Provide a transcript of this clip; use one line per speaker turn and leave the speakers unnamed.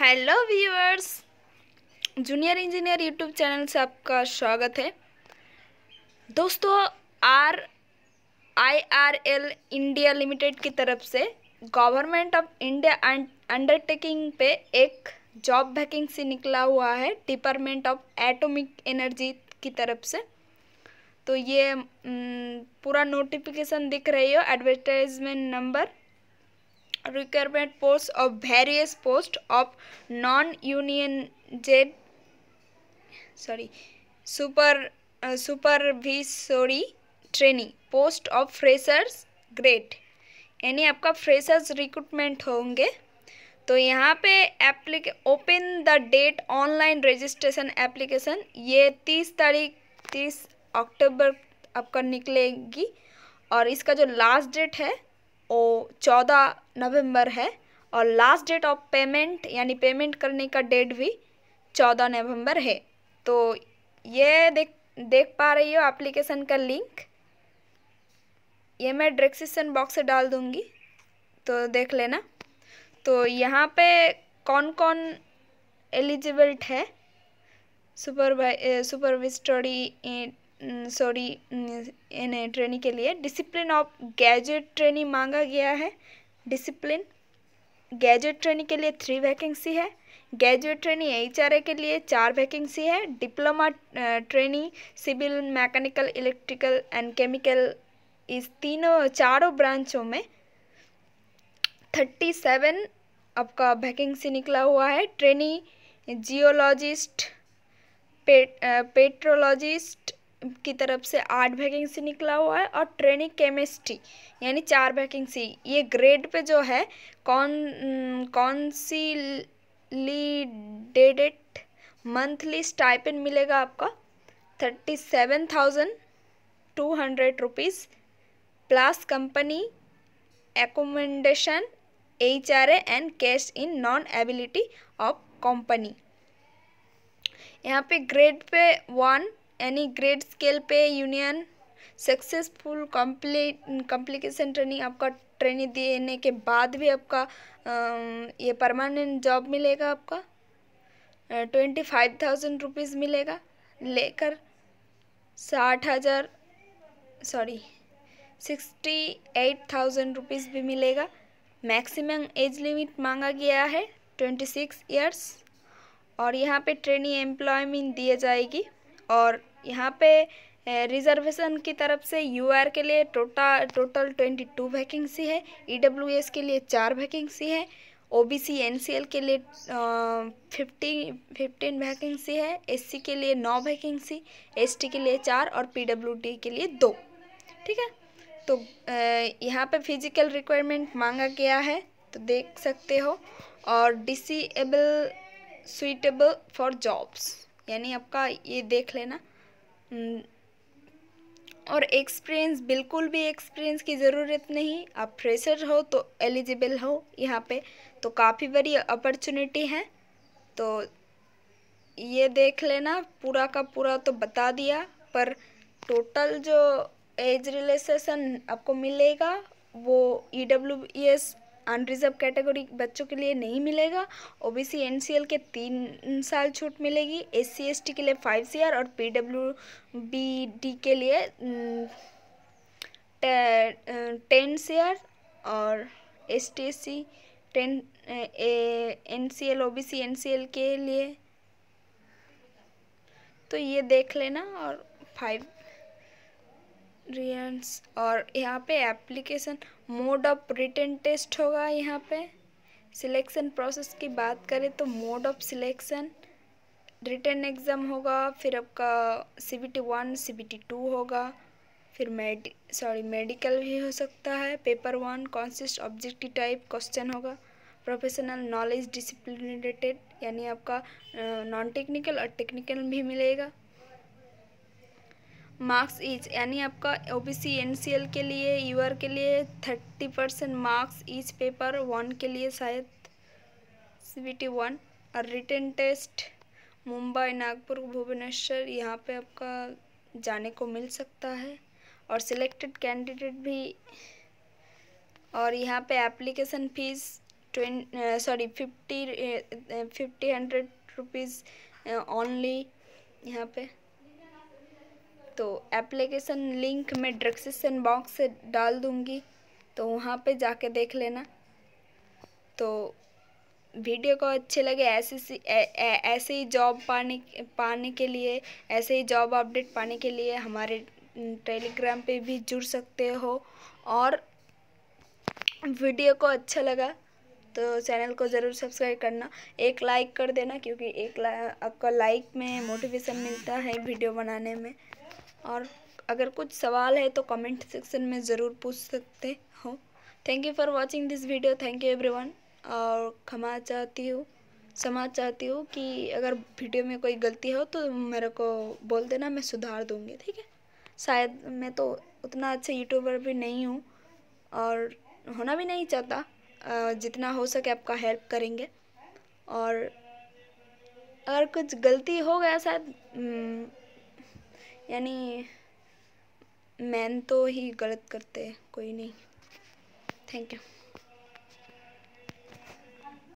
hello viewers junior engineer YouTube channel से आपका स्वागत है दोस्तों R I R L India limited की तरफ से गवर्नमेंट ऑफ इंडिया अंडरटेकिंग पे एक जॉब वैकेंसी निकला हुआ है डिपार्टमेंट ऑफ एटॉमिक एनर्जी की तरफ से तो ये पूरा नोटिफिकेशन दिख रही हो advertisement number requirement posts of various posts of non sorry sorry super uh, supervisory training post of freshers great यानी आपका फ्रेशर्स रिक्रूटमेंट होंगे तो यहाँ पे एप्लीक open the date online registration application ये तीस तारीख तीस अक्टूबर आपका निकलेगी और इसका जो लास्ट डेट है वो चौदह नवंबर है और लास्ट डेट ऑफ पेमेंट यानी पेमेंट करने का डेट भी चौदह नवंबर है तो ये देख देख पा रही हो एप्लीकेशन का लिंक ये मैं डिस्क्रिप्शन बॉक्स से डाल दूँगी तो देख लेना तो यहाँ पे कौन कौन एलिजिबल्ट है सुपरवाइ सुपरविस्टोरी सॉरी इन ट्रेनी के लिए डिसिप्लिन ऑफ गैजेट ट्रेनी मांगा गया है डिसिप्लिन गैजेट ट्रेनी के लिए थ्री वैकेंसी है ग्रेजुएट ट्रेनी एच के लिए चार वैकेंसी है diploma trainee civil mechanical electrical and chemical इस तीनों चारों ब्रांचों में थर्टी सेवन आपका वैकेंसी निकला हुआ है ट्रेनी जियोलॉजिस्ट पे, पेट्रोलॉजिस्ट की तरफ से आठ वैकेंसी निकला हुआ है और ट्रेनिंग केमिस्ट्री यानी चार वैकेंसी ये ग्रेड पे जो है कौन कौन सी डेडेट मंथली स्टाइपिन मिलेगा आपका thirty seven thousand two hundred rupees plus company accommodation H R and cash in non ability of company यहाँ पे ग्रेड पे वन यानी grade scale pay union successful complete complication training आपका training देने के बाद भी आपका ये परमानेंट जॉब मिलेगा आपका ट्वेंटी फाइव थाउजेंड रुपीज़ मिलेगा लेकर साठ हज़ार sorry sixty eight thousand rupees भी मिलेगा मैक्सिमम एज लिमिट मांगा गया है ट्वेंटी सिक्स ईयर्स और यहाँ पे ट्रेनिंग एम्प्लॉयमेंट दिए जाएगी और यहाँ पे रिजर्वेशन की तरफ से यूआर के लिए टोटा टोटल ट्वेंटी टू वैकेंसी है ईडब्ल्यूएस e के लिए चार वैकेंसी है ओबीसी एनसीएल के लिए फिफ्टी फिफ्टीन वैकेंसी है एससी के लिए नौ वैकेंसी एसटी के लिए चार और पीडब्ल्यूडी के लिए दो ठीक है तो यहाँ पे फिजिकल रिक्वायरमेंट मांगा गया है तो देख सकते हो और डिसबल सुइटेबल फॉर जॉब्स यानी आपका ये देख लेना हम्म, और एक्सपीरियंस बिल्कुल भी एक्सपीरियंस की ज़रूरत नहीं आप फ्रेशर हो तो एलिजिबल हो यहाँ पे तो काफ़ी बड़ी अपॉर्चुनिटी है तो ये देख लेना पूरा का पूरा तो बता दिया पर टोटल जो एज रिलेशन आपको मिलेगा वो E W S unreserved category बच्चों के लिए नहीं मिलेगा ओबीसी एनसीएल के तीन साल छूट मिलेगी एससी एसटी के लिए फाइव सी और पीडब्ल्यूबीडी के लिए टेन आर और S T S C ten N C L O B C N C L के लिए तो ये देख लेना और फाइव रियंस और यहाँ पे application mode of written test होगा यहाँ पे सिलेक्शन प्रोसेस की बात करें तो mode of selection written exam होगा फिर आपका C B T one C B T two होगा फिर मेड सॉरी मेडिकल भी हो सकता है paper one consist objective type question होगा प्रोफेशनल नॉलेज डिसिप्लिन रिलेटेड यानी आपका नॉन टेक्निकल और टेक्निकल भी मिलेगा मार्क्स ईच यानी आपका ओबीसी एनसीएल के लिए यूआर के लिए thirty percent marks each paper one के लिए शायद सी वन और रिटर्न टेस्ट मुंबई नागपुर भुवनेश्वर यहाँ पे आपका जाने को मिल सकता है और सिलेक्टेड कैंडिडेट भी और यहाँ पे एप्लीकेशन फ़ीस ट्वें sorry fifty fifty hundred rupees only यहाँ पे तो एप्लीकेशन लिंक मैं ड्रक्सेसन बॉक्स से डाल दूँगी तो वहाँ पे जाके देख लेना तो वीडियो को अच्छे लगे ऐसे सी ऐसे ही जॉब पाने पाने के लिए ऐसे ही जॉब अपडेट पाने के लिए हमारे टेलीग्राम पे भी जुड़ सकते हो और वीडियो को अच्छा लगा तो चैनल को ज़रूर सब्सक्राइब करना एक लाइक कर देना क्योंकि एक ला, आपका लाइक में मोटिवेशन मिलता है वीडियो बनाने में और अगर कुछ सवाल है तो कमेंट सेक्शन में ज़रूर पूछ सकते हो thank you for watching this video thank you everyone और क्षमा चाहती हूँ क्षमा चाहती हूँ कि अगर वीडियो में कोई गलती हो तो मेरे को बोल देना मैं सुधार दूँगी ठीक है शायद मैं तो उतना अच्छे यूट्यूबर भी नहीं हूँ और होना भी नहीं चाहता जितना हो सके आपका हेल्प करेंगे और अगर कुछ गलती हो गया शायद हम्म, यानी मैन तो ही गलत करते कोई नहीं थैंक यू